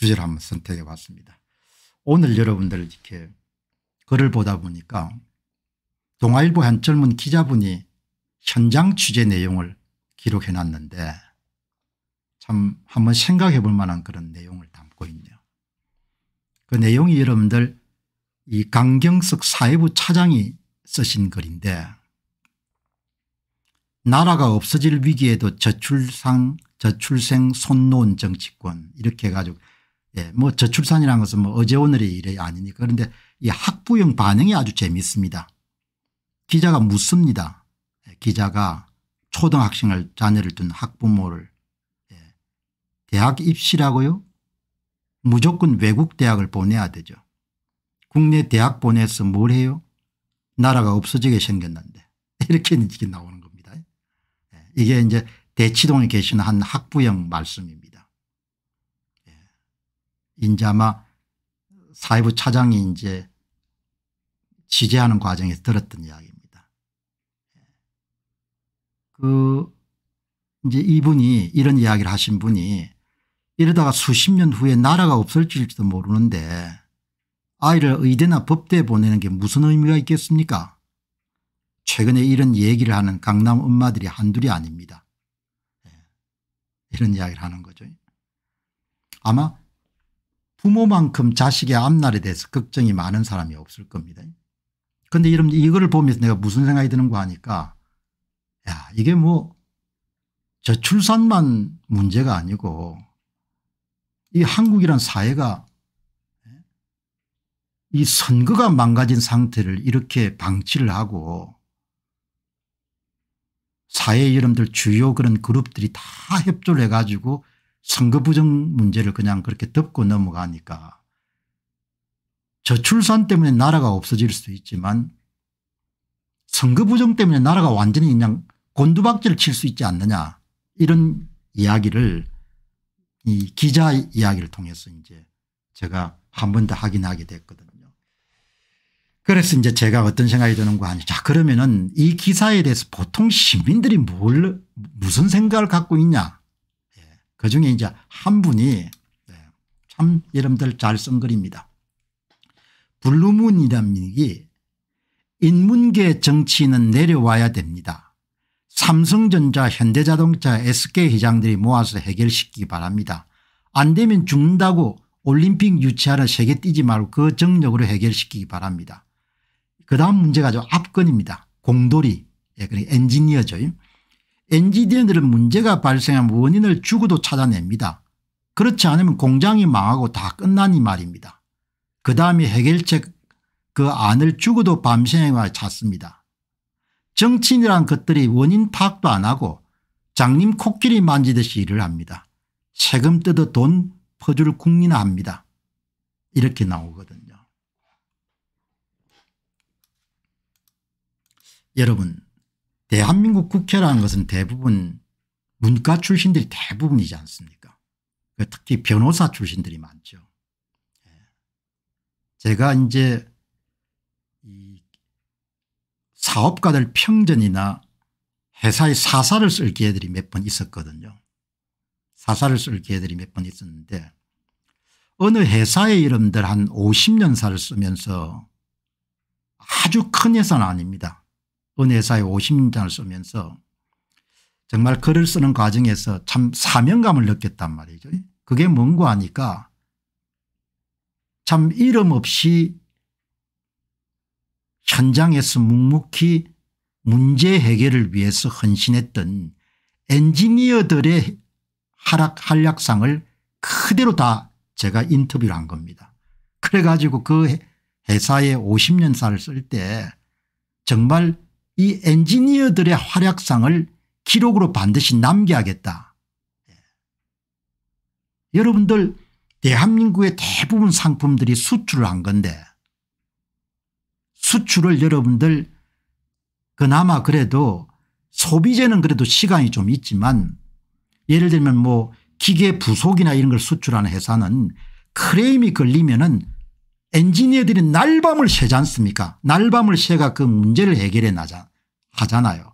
주제를 한번 선택해 봤습니다. 오늘 여러분들 이렇게 글을 보다 보니까 동아일보 한 젊은 기자분이 현장 취재 내용을 기록해 놨는데 참 한번 생각해 볼 만한 그런 내용을 담고 있네요. 그 내용이 여러분들 이 강경석 사회부 차장이 쓰신 글인데 나라가 없어질 위기에도 저출상 저출생 손놓은 정치권 이렇게 해가지고 예, 뭐 저출산이라는 것은 뭐 어제 오늘의 일이 아니니까 그런데 이 학부형 반응이 아주 재미있습니다. 기자가 묻습니다. 예, 기자가 초등학생을 자녀를 둔 학부모를 예, 대학 입시라고요? 무조건 외국 대학을 보내야 되죠. 국내 대학 보내서 뭘 해요? 나라가 없어지게 생겼는데 이렇게 나오는 겁니다. 예, 이게 이제 대치동에 계시는한 학부형 말씀입니다. 이제 아마 사회부 차장이 이제 취재하는 과정에서 들었던 이야기입니다. 그 이제 이분이 이런 이야기를 하신 분이 이러다가 수십 년 후에 나라가 없을지도 모르는데 아이를 의대나 법대에 보내는 게 무슨 의미가 있겠습니까 최근에 이런 얘기를 하는 강남 엄마들이 한둘이 아닙니다. 예. 이런 이야기를 하는 거죠. 아마 부모만큼 자식의 앞날에 대해서 걱정이 많은 사람이 없을 겁니다. 그런데 이런 이거를 보면서 내가 무슨 생각이 드는가 하니까 야 이게 뭐 저출산만 문제가 아니고 이 한국이란 사회가 예? 이 선거가 망가진 상태를 이렇게 방치를 하고 사회 여러분들 주요 그런 그룹들이 다 협조를 해가지고 선거 부정 문제를 그냥 그렇게 덮고 넘어가니까 저출산 때문에 나라가 없어질 수도 있지만 선거 부정 때문에 나라가 완전히 그냥 곤두박질 칠 수 있지 않느냐 이런 이야기를 이 기자 이야기를 통해서 이제 제가 한 번 더 확인하게 됐거든요. 그래서 이제 제가 어떤 생각이 드는 거아니자 그러면은 이 기사에 대해서 보통 시민들이 뭘 무슨 생각을 갖고 있냐 그중에 이제 한 분이 네, 참 이름들 잘 쓴 글입니다. 블루문이라는이 인문계 정치인은 내려와야 됩니다. 삼성전자 현대자동차 SK회장들이 모아서 해결시키기 바랍니다. 안 되면 죽는다고 올림픽 유치하는 세계 뛰지 말고 그 정력으로 해결시키기 바랍니다. 그 다음 문제가 압권입니다. 공돌이 예, 그러니까 엔지니어죠. 엔지니어들은 문제가 발생한 원인을 죽어도 찾아냅니다. 그렇지 않으면 공장이 망하고 다 끝나니 말입니다. 그 다음에 해결책 그 안을 죽어도 밤새와 찾습니다. 정치인이란 것들이 원인 파악도 안 하고 장님 코끼리 만지듯이 일을 합니다. 세금 뜯어 돈 퍼줄 국리나 합니다. 이렇게 나오거든요. 여러분 대한민국 국회라는 것은 대부분 문과 출신들이 대부분이지 않습니까 그 특히 변호사 출신들이 많죠. 예. 제가 이제 사업가들 평전이나 회사의 사사를 쓸 기회들이 몇 번 있었거든요. 사사를 쓸 기회들이 몇 번 있었는데 어느 회사의 이름들 한 50년사를 쓰면서 아주 큰 회사는 아닙니다. 은혜사의 50년을 쓰면서 정말 글을 쓰는 과정에서 참 사명감을 느꼈단 말이죠. 그게 뭔고 하니까 참 이름 없이 현장에서 묵묵히 문제 해결을 위해서 헌신했던 엔지니어들의 하락 한락상을 그대로 다 제가 인터뷰를 한 겁니다. 그래가지고 그 회사에 50년사를 쓸 때 정말 이 엔지니어들의 활약상을 기록으로 반드시 남겨야겠다. 예. 여러분들 대한민국의 대부분 상품들이 수출을 한 건데 수출을 여러분들 그나마 그래도 소비재는 그래도 시간이 좀 있지만 예를 들면 뭐 기계 부속이나 이런 걸 수출하는 회사는 크레임이 걸리면은 엔지니어들이 날밤을 새지 않습니까 날밤을 새가 그 문제를 해결해 나자 하잖아요.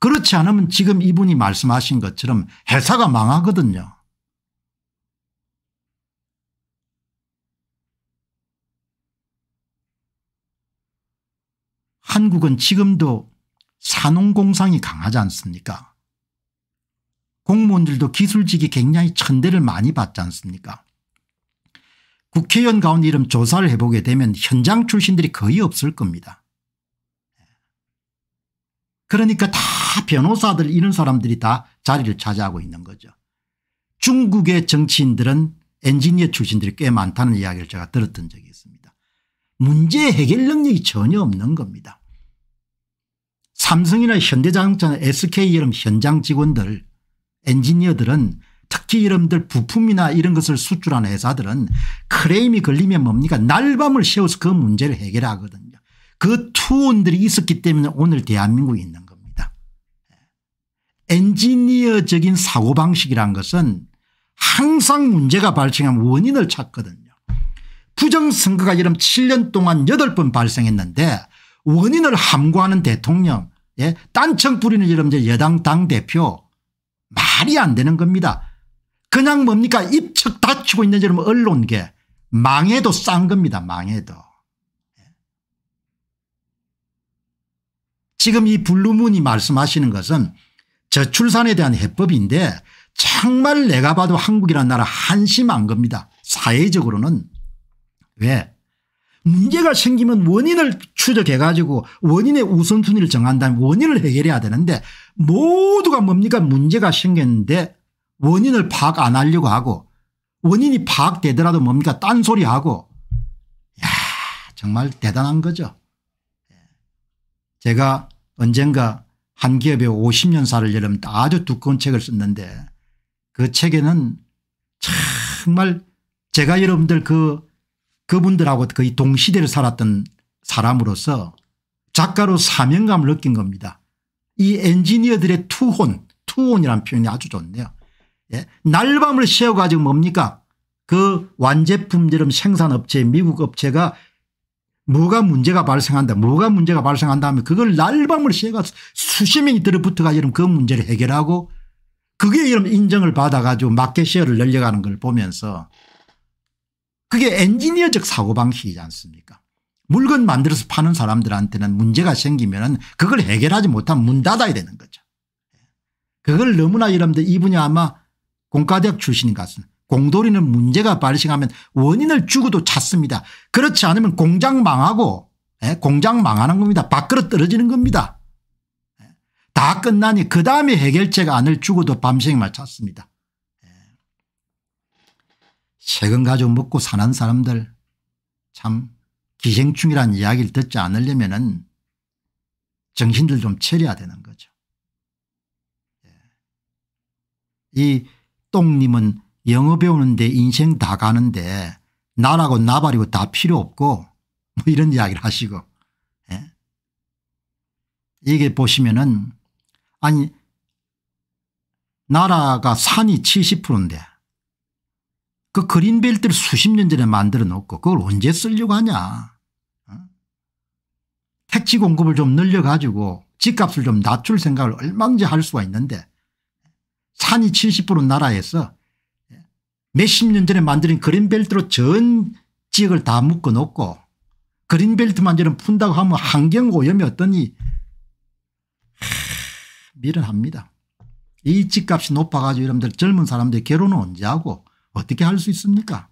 그렇지 않으면 지금 이분이 말씀하신 것처럼 회사가 망하거든요. 한국은 지금도 산업공상이 강하지 않습니까 공무원들도 기술직이 굉장히 천대를 많이 받지 않습니까 국회의원 가운데 이름 조사를 해보게 되면 현장 출신들이 거의 없을 겁니다. 그러니까 다 변호사들 이런 사람들이 다 자리를 차지하고 있는 거죠. 중국의 정치인들은 엔지니어 출신들이 꽤 많다는 이야기를 제가 들었던 적이 있습니다. 문제 해결 능력이 전혀 없는 겁니다. 삼성이나 현대자동차나 SK 이름 현장 직원들 엔지니어들은 특히 이름들 부품이나 이런 것을 수출하는 회사들은 크레임이 걸리면 뭡니까 날밤을 세워서그 문제를 해결하거든요. 그 투혼들이 있었기 때문에 오늘 대한민국에 있는 겁니다. 엔지니어적인 사고방식이란 것은 항상 문제가 발생하면 원인을 찾거든요. 부정선거가 이런 7년 동안 8번 발생했는데 원인을 함구하는 대통령 예? 딴청 부리는 여 이런 여당 당대표 말이 안 되는 겁니다. 그냥 뭡니까 입척 다치고 있는 여 이런 언론계 망해도 싼 겁니다. 망해도. 지금 이 블루문이 말씀하시는 것은 저출산에 대한 해법인데 정말 내가 봐도 한국이란 나라 한심한 겁니다. 사회적으로는. 왜 문제가 생기면 원인을 추적해 가지고 원인의 우선순위를 정한 다면 원인을 해결해야 되는데 모두가 뭡니까 문제가 생겼는데 원인을 파악 안 하려고 하고 원인이 파악되더라도 뭡니까 딴소리하고 야 정말 대단한 거죠. 제가 언젠가 한 기업의 50년사를 열은 아주 두꺼운 책을 썼는데 그 책에는 정말 제가 여러분들 그 그분들하고 거의 그 동시대를 살았던 사람으로서 작가로 사명감을 느낀 겁니다. 이 엔지니어들의 투혼 투혼이라는 표현이 아주 좋네요. 예. 날밤을 새워가지고 뭡니까 그 완제품처럼 생산업체 미국 업체가 뭐가 문제가 발생한다 뭐가 문제가 발생한다면 하 그걸 날밤을 새가 수십 명이 들어붙어가 여러분 그 문제를 해결하고 그게 여러 인정을 받아가지고 마켓쉐어를 늘려가는 걸 보면서 그게 엔지니어적 사고방식이지 않습니까 물건 만들어서 파는 사람들한테는 문제가 생기면 그걸 해결하지 못하면 문 닫아야 되는 거죠. 그걸 너무나 여러분들 이분이 아마 공과대학 출신인 것 같습니다. 공돌이는 문제가 발생하면 원인을 죽어도 찾습니다. 그렇지 않으면 공장 망하고 예, 공장 망하는 겁니다. 밖으로 떨어지는 겁니다. 예, 다 끝나니 그 다음에 해결책 안을 죽어도 밤생만 찾습니다. 예. 세금 가지고 먹고 사는 사람들 참 기생충이란 이야기를 듣지 않으려면 은 정신들 좀 차려야 되는 거죠. 이 똥님은 영어 배우는데 인생 다 가는데 나라고 나발이고 다 필요 없고 뭐 이런 이야기를 하시고 예? 이게 보시면은 아니 나라가 산이 70%인데 그 그린벨트를 수십 년 전에 만들어 놓고 그걸 언제 쓰려고 하냐. 어? 택지 공급을 좀 늘려가지고 집값을 좀 낮출 생각을 얼마든지 할 수가 있는데 산이 70% 나라에서 몇십 년 전에 만든 그린벨트로 전 지역을 다 묶어놓고 그린벨트만 저는 푼다고 하면 환경오염이 어떠니 미련합니다. 이 집값이 높아가지고 여러분들 젊은 사람들 결혼은 언제 하고 어떻게 할 수 있습니까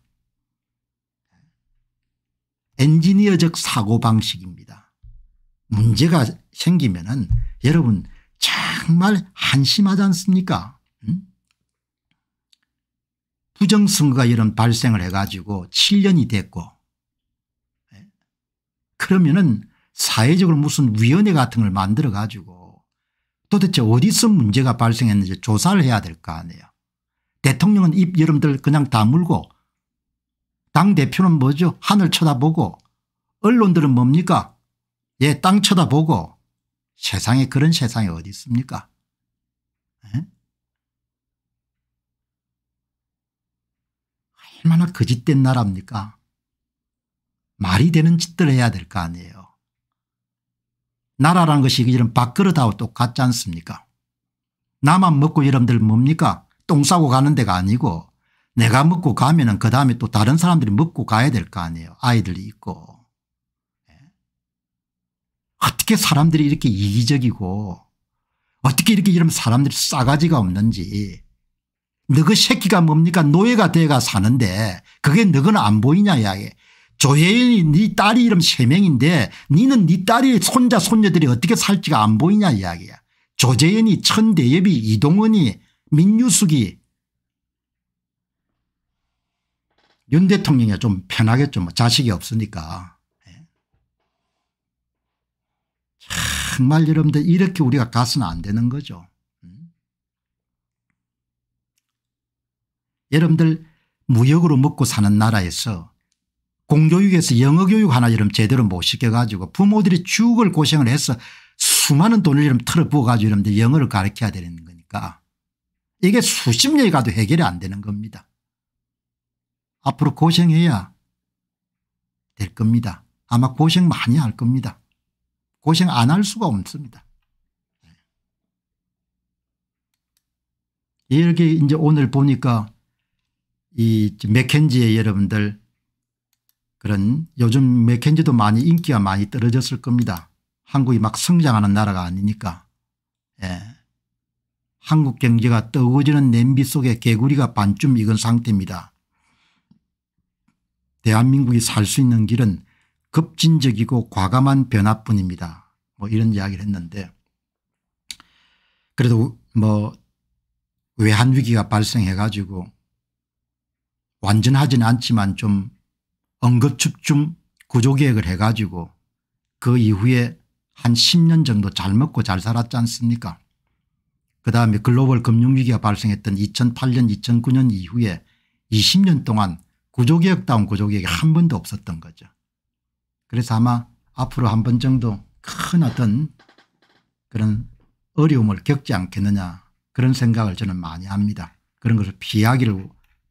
엔지니어적 사고방식입니다. 문제가 생기면 은 여러분 정말 한심하지 않습니까 부정선거가 이런 발생을 해가지고 7년이 됐고 예? 그러면은 사회적으로 무슨 위원회 같은 걸 만들어 가지고 도대체 어디서 문제가 발생했는지 조사를 해야 될 거 아니에요. 대통령은 입 여러분들 그냥 다물고 당대표는 뭐죠 하늘 쳐다보고 언론들은 뭡니까 예땅 쳐다보고 세상에 그런 세상이 어디 있습니까 에? 예? 얼마나 거짓된 나라입니까 말이 되는 짓들 해야 될 거 아니에요. 나라라는 것이 그 이런 밥그릇하고 똑같지 않습니까 나만 먹고 여러분들 뭡니까 똥 싸고 가는 데가 아니고 내가 먹고 가면 은그 다음에 또 다른 사람들이 먹고 가야 될 거 아니에요. 아이들이 있고. 예. 어떻게 사람들이 이렇게 이기적이고 어떻게 이렇게 이런 사람들이 싸가지가 없는지 너그 새끼가 뭡니까 노예가 돼가 사는데 그게 너는 안 보이냐 야게 조혜인이 네 딸이 이름 3명인데 니는 네 딸이 손자 손녀들이 어떻게 살지가 안 보이냐 이야기야. 조재현이 천대엽이 이동원이 민유숙이 윤 대통령이 좀 편하겠죠. 뭐 자식이 없으니까. 예. 정말 여러분들 이렇게 우리가 가서는 안 되는 거죠. 여러분들 무역으로 먹고 사는 나라에서 공교육에서 영어교육 하나 여러분 제대로 못 시켜가지고 부모들이 죽을 고생을 해서 수많은 돈을 여러분 틀어부어가지고 여러분들 영어를 가르쳐야 되는 거니까 이게 수십 년이 가도 해결이 안 되는 겁니다. 앞으로 고생해야 될 겁니다. 아마 고생 많이 할 겁니다. 고생 안 할 수가 없습니다. 네. 이렇게 이제 오늘 보니까 이 맥켄지의 여러분들 그런 요즘 맥켄지도 많이 인기가 많이 떨어졌을 겁니다. 한국이 막 성장하는 나라가 아니니까. 예. 한국 경제가 뜨거워지는 냄비 속에 개구리가 반쯤 익은 상태입니다. 대한민국이 살 수 있는 길은 급진적이고 과감한 변화뿐입니다. 뭐 이런 이야기를 했는데 그래도 뭐 외환위기가 발생해 가지고 완전하지는 않지만 좀 언급집중 구조개혁을 해가지고 그 이후에 한 10년 정도 잘 먹고 잘 살았지 않습니까 그다음에 글로벌 금융위기가 발생했던 2008년 2009년 이후에 20년 동안 구조개혁다운 구조개혁이 한 번도 없었던 거죠. 그래서 아마 앞으로 한 번 정도 큰 어떤 그런 어려움을 겪지 않겠느냐 그런 생각을 저는 많이 합니다. 그런 것을 피하기를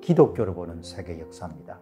기독교를 보는 세계 역사입니다.